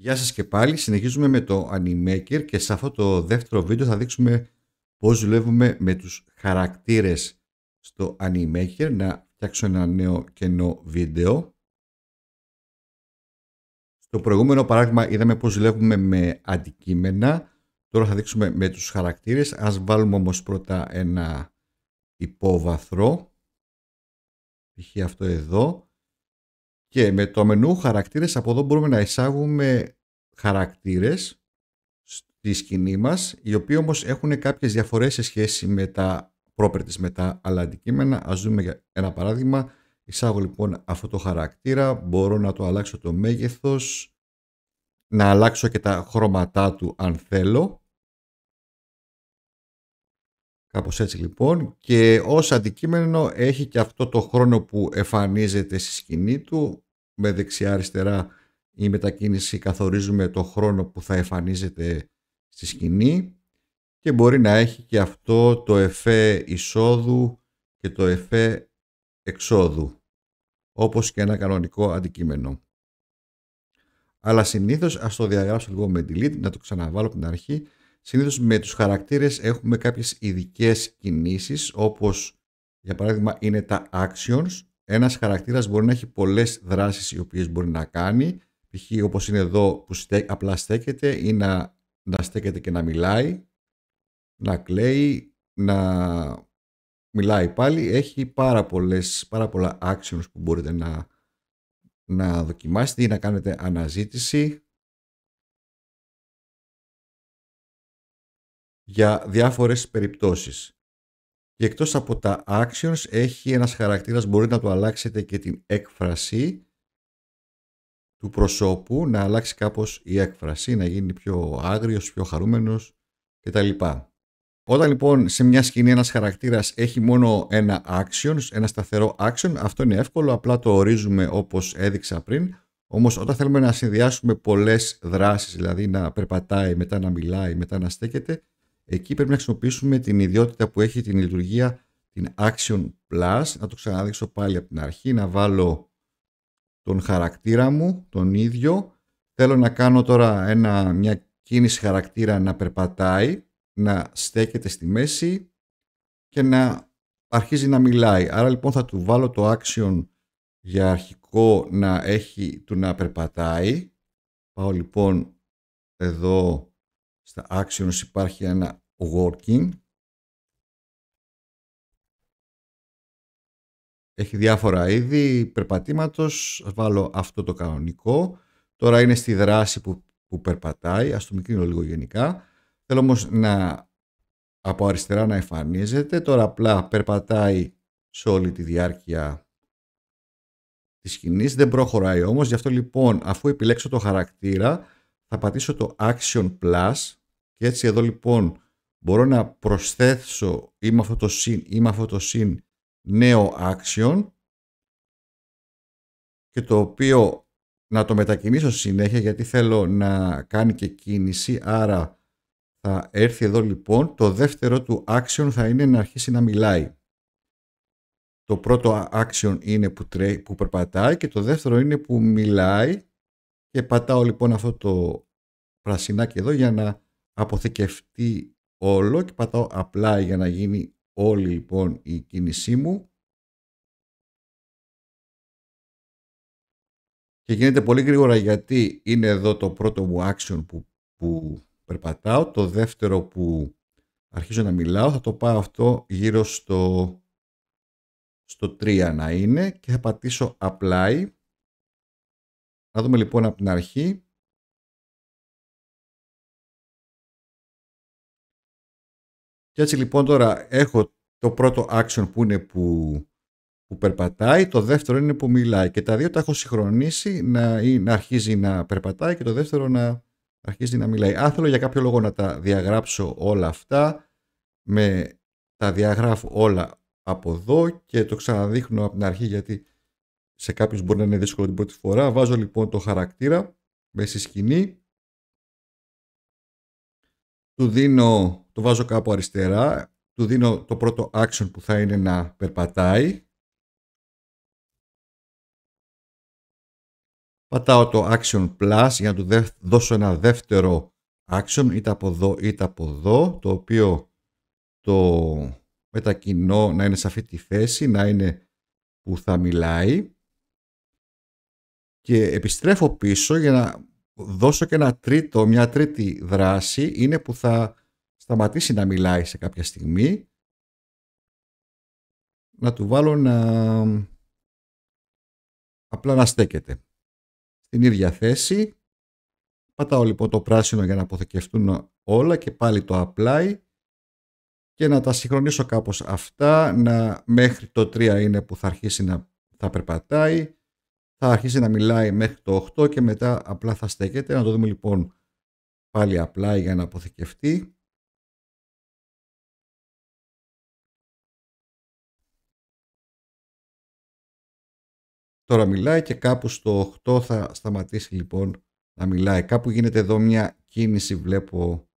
Γεια σας και πάλι, συνεχίζουμε με το Animaker και σε αυτό το δεύτερο βίντεο θα δείξουμε πώς δουλεύουμε με τους χαρακτήρες στο Animaker να φτιάξω ένα νέο κενό βίντεο. Στο προηγούμενο παράδειγμα είδαμε πώς δουλεύουμε με αντικείμενα, τώρα θα δείξουμε με τους χαρακτήρες. Ας βάλουμε όμως πρώτα ένα υπόβαθρο, π.χ. αυτό εδώ. Και με το μενού χαρακτήρες από εδώ μπορούμε να εισάγουμε χαρακτήρες στη σκηνή μας, οι οποίοι όμως έχουν κάποιες διαφορές σε σχέση με τα properties, με τα άλλα αντικείμενα. Ας δούμε ένα παράδειγμα. Εισάγω λοιπόν αυτό το χαρακτήρα, μπορώ να το αλλάξω το μέγεθος, να αλλάξω και τα χρώματά του αν θέλω Κάπως έτσι λοιπόν και ως αντικείμενο έχει και αυτό το χρόνο που εμφανίζεται στη σκηνή του με δεξιά αριστερά η μετακίνηση καθορίζουμε το χρόνο που θα εμφανίζεται στη σκηνή και μπορεί να έχει και αυτό το εφέ εισόδου και το εφέ εξόδου όπως και ένα κανονικό αντικείμενο. Αλλά συνήθως ας το διαγράψω λίγο με delete να το ξαναβάλω από την αρχή Συνήθως με τους χαρακτήρες έχουμε κάποιες ειδικές κινήσεις όπως για παράδειγμα είναι τα actions. Ένας χαρακτήρας μπορεί να έχει πολλές δράσεις οι οποίες μπορεί να κάνει π.χ. όπως είναι εδώ που απλά στέκεται ή να, στέκεται και να μιλάει, να κλαίει, να μιλάει πάλι. Έχει πάρα, πολλές, πάρα πολλά actions που μπορείτε να, να δοκιμάσετε ή να κάνετε αναζήτηση. για διάφορες περιπτώσεις. Και εκτός από τα actions έχει ένας χαρακτήρας, μπορεί να του αλλάξετε και την έκφραση του προσώπου, να αλλάξει κάπως η έκφραση, να γίνει πιο άγριος, πιο χαρούμενος κτλ. Όταν λοιπόν σε μια σκηνή ένας χαρακτήρας έχει μόνο ένα action, ένα σταθερό action, αυτό είναι εύκολο, απλά το ορίζουμε όπως έδειξα πριν. Όμως όταν θέλουμε να συνδυάσουμε πολλές δράσεις, δηλαδή να περπατάει, μετά να μιλάει, μετά να στέκεται, εκεί πρέπει να χρησιμοποιήσουμε την ιδιότητα που έχει την λειτουργία την Action Plus. Να το ξαναδείξω πάλι από την αρχή, να βάλω τον χαρακτήρα μου, τον ίδιο. Θέλω να κάνω τώρα ένα, μια κίνηση χαρακτήρα να περπατάει, να στέκεται στη μέση και να αρχίζει να μιλάει. Άρα λοιπόν θα του βάλω το action για αρχικό να έχει του να περπατάει. Πάω λοιπόν εδώ στα actions υπάρχει ένα working. Έχει διάφορα είδη περπατήματος. Ας βάλω αυτό το κανονικό. Τώρα είναι στη δράση που, που περπατάει. Ας το μικρύνω λίγο γενικά. Θέλω όμως να από αριστερά να εμφανίζεται. Τώρα απλά περπατάει σε όλη τη διάρκεια της σκηνής. Δεν προχωράει όμως. Γι' αυτό λοιπόν αφού επιλέξω το χαρακτήρα θα πατήσω το Action Plus και έτσι εδώ λοιπόν μπορώ να προσθέσω ή με αυτό το συν αυτό νέο action και το οποίο να το μετακινήσω συνέχεια γιατί θέλω να κάνει και κίνηση άρα θα έρθει εδώ λοιπόν το δεύτερο του action θα είναι να αρχίσει να μιλάει το πρώτο action είναι που, τρέ, που περπατάει και το δεύτερο είναι που μιλάει και πατάω λοιπόν αυτό το πρασινάκι εδώ για να αποθηκευτεί όλο και πατάω απλά για να γίνει όλη λοιπόν η κίνησή μου και γίνεται πολύ γρήγορα γιατί είναι εδώ το πρώτο μου action που, που περπατάω το δεύτερο που αρχίζω να μιλάω θα το πάω αυτό γύρω στο στο 3 να είναι και θα πατήσω apply να δούμε λοιπόν από την αρχή Και έτσι λοιπόν τώρα έχω το πρώτο action που είναι που, που περπατάει, το δεύτερο είναι που μιλάει και τα δύο τα έχω συγχρονίσει να, να αρχίζει να περπατάει και το δεύτερο να αρχίζει να μιλάει. Αν για κάποιο λόγο να τα διαγράψω όλα αυτά, με τα διαγράφω όλα από εδώ και το ξαναδείχνω από την αρχή γιατί σε κάποιους μπορεί να είναι δύσκολο την πρώτη φορά. Βάζω λοιπόν το χαρακτήρα μέσα στη σκηνή του δίνω, το βάζω κάπου αριστερά, του δίνω το πρώτο action που θα είναι να περπατάει. Πατάω το action plus για να του δώσω ένα δεύτερο action είτε από εδώ είτε από εδώ, το οποίο το μετακινώ να είναι σε αυτή τη θέση, να είναι που θα μιλάει και επιστρέφω πίσω για να δώσω και ένα τρίτο, μια τρίτη δράση είναι που θα σταματήσει να μιλάει σε κάποια στιγμή να του βάλω να απλά να στέκεται στην ίδια θέση πατάω λοιπόν το πράσινο για να αποθηκευτούν όλα και πάλι το apply και να τα συγχρονίσω κάπως αυτά να μέχρι το 3 είναι που θα αρχίσει να θα περπατάει θα αρχίσει να μιλάει μέχρι το 8 και μετά απλά θα στέκεται. Να το δούμε λοιπόν πάλι απλά για να αποθηκευτεί. Τώρα μιλάει και κάπου στο 8 θα σταματήσει λοιπόν να μιλάει. Κάπου γίνεται εδώ μια κίνηση βλέπω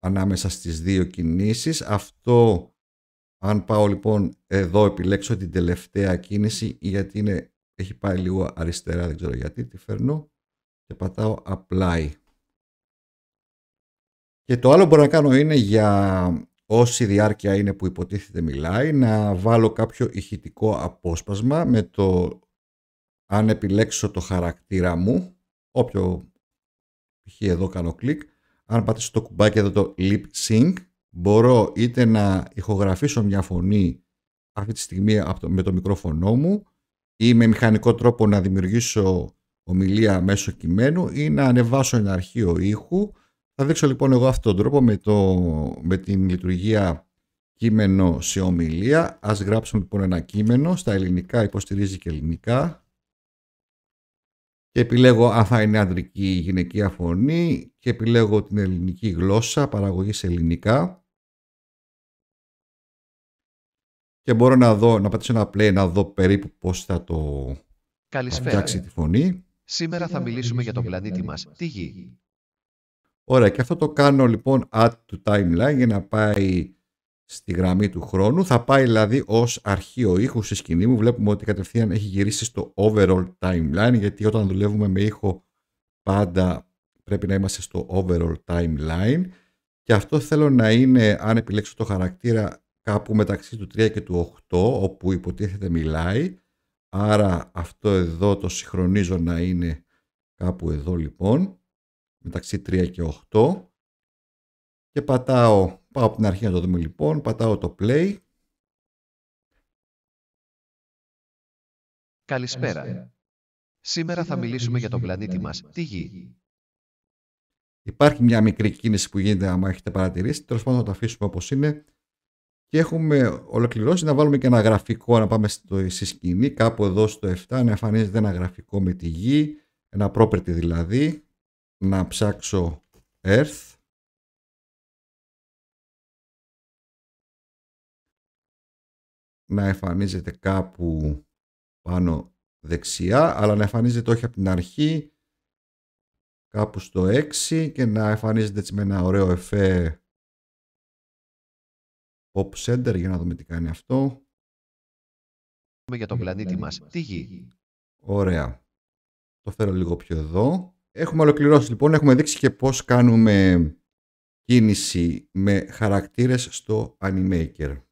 ανάμεσα στις δύο κινήσεις. Αυτό αν πάω λοιπόν εδώ επιλέξω την τελευταία κίνηση γιατί είναι, έχει πάει λίγο αριστερά, δεν ξέρω γιατί, τη φέρνω και πατάω Apply. Και το άλλο μπορώ να κάνω είναι για όση διάρκεια είναι που υποτίθεται μιλάει να βάλω κάποιο ηχητικό απόσπασμα με το αν επιλέξω το χαρακτήρα μου, όποιο π.χ. εδώ κάνω κλικ, αν πατήσω το κουμπάκι εδώ το lip sync μπορώ είτε να ηχογραφήσω μια φωνή αυτή τη στιγμή με το μικρόφωνο μου ή με μηχανικό τρόπο να δημιουργήσω ομιλία μέσω κειμένου ή να ανεβάσω ένα αρχείο ήχου. Θα δείξω λοιπόν εγώ αυτόν τον τρόπο με, το, με την λειτουργία κείμενο σε ομιλία. Ας γράψουμε λοιπόν ένα κείμενο. Στα ελληνικά υποστηρίζει και ελληνικά. Και επιλέγω αν θα είναι αντρική ή γυναικεία φωνή και επιλέγω την ελληνική γλώσσα, παραγωγή σε ελληνικά. και μπορώ να δω, να πατήσω ένα play, να δω περίπου πώς θα το φτιάξει τη φωνή. Σήμερα θα μιλήσουμε για τον πλανήτη μας. Τι Γη. Ωραία, και αυτό το κάνω λοιπόν add to timeline για να πάει στη γραμμή του χρόνου. Θα πάει δηλαδή ως αρχείο ήχους στη σκηνή μου. Βλέπουμε ότι κατευθείαν έχει γυρίσει στο overall timeline, γιατί όταν δουλεύουμε με ήχο πάντα πρέπει να είμαστε στο overall timeline. Και αυτό θέλω να είναι, αν επιλέξω το χαρακτήρα, κάπου μεταξύ του 3 και του 8 όπου υποτίθεται μιλάει άρα αυτό εδώ το συγχρονίζω να είναι κάπου εδώ λοιπόν μεταξύ 3 και 8 και πατάω, πάω από την αρχή να το δούμε λοιπόν, πατάω το play Καλησπέρα. Σήμερα θα μιλήσουμε για τον πλανήτη μας, τη Γη. Υπάρχει μια μικρή κίνηση που γίνεται, άμα έχετε παρατηρήσει. Τέλος πάντων, θα το αφήσουμε όπως είναι και έχουμε ολοκληρώσει να βάλουμε και ένα γραφικό να πάμε στο, στη σκηνή κάπου εδώ στο 7 να εμφανίζεται ένα γραφικό με τη γη ένα property δηλαδή να ψάξω earth να εμφανίζεται κάπου πάνω δεξιά αλλά να εμφανίζεται όχι από την αρχή κάπου στο 6 και να εμφανίζεται έτσι με ένα ωραίο εφέ Pop Center για να δούμε τι κάνει αυτό. Για τον πλανήτη μας, τη Γη. Ωραία. Το φέρω λίγο πιο εδώ. Έχουμε ολοκληρώσει λοιπόν, έχουμε δείξει και πώς κάνουμε κίνηση με χαρακτήρες στο Animaker.